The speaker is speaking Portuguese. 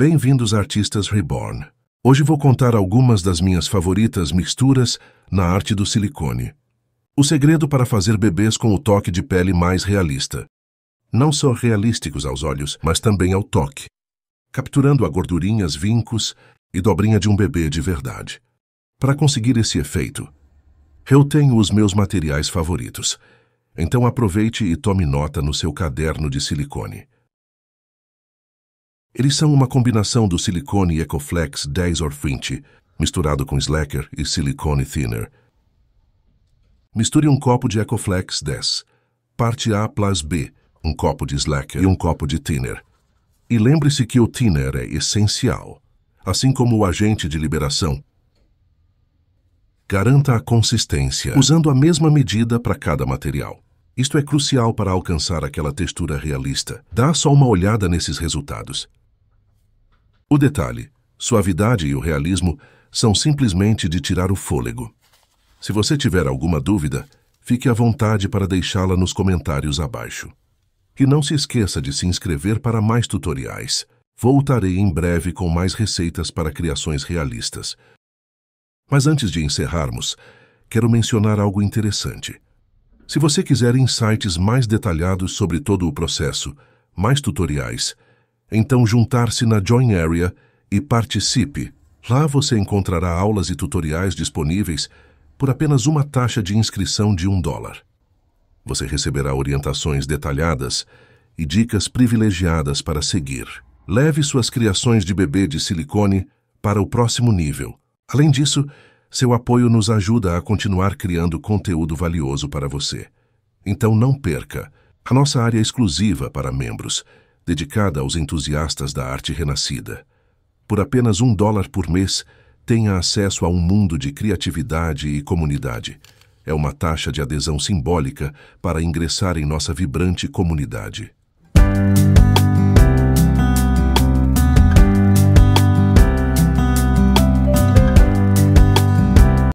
Bem-vindos Artistas Reborn. Hoje vou contar algumas das minhas favoritas misturas na arte do silicone. O segredo para fazer bebês com o toque de pele mais realista. Não só realísticos aos olhos, mas também ao toque. Capturando a gordurinhas, vincos e dobrinha de um bebê de verdade. Para conseguir esse efeito, eu tenho os meus materiais favoritos. Então aproveite e tome nota no seu caderno de silicone. Eles são uma combinação do silicone Ecoflex 10 or 20, misturado com Slacker e silicone thinner. Misture um copo de Ecoflex 10, parte A plus B, um copo de Slacker e um copo de thinner. E lembre-se que o thinner é essencial, assim como o agente de liberação. Garanta a consistência usando a mesma medida para cada material. Isto é crucial para alcançar aquela textura realista. Dá só uma olhada nesses resultados. O detalhe, suavidade e o realismo são simplesmente de tirar o fôlego. Se você tiver alguma dúvida, fique à vontade para deixá-la nos comentários abaixo. E não se esqueça de se inscrever para mais tutoriais. Voltarei em breve com mais receitas para criações realistas. Mas antes de encerrarmos, quero mencionar algo interessante. Se você quiser insights mais detalhados sobre todo o processo, mais tutoriais, então juntar-se na Join Area e participe. Lá você encontrará aulas e tutoriais disponíveis por apenas uma taxa de inscrição de um dólar. Você receberá orientações detalhadas e dicas privilegiadas para seguir. Leve suas criações de bebê de silicone para o próximo nível. Além disso, seu apoio nos ajuda a continuar criando conteúdo valioso para você. Então não perca a nossa área é exclusiva para membros dedicada aos entusiastas da arte renascida. Por apenas um dólar por mês, tenha acesso a um mundo de criatividade e comunidade. É uma taxa de adesão simbólica para ingressar em nossa vibrante comunidade.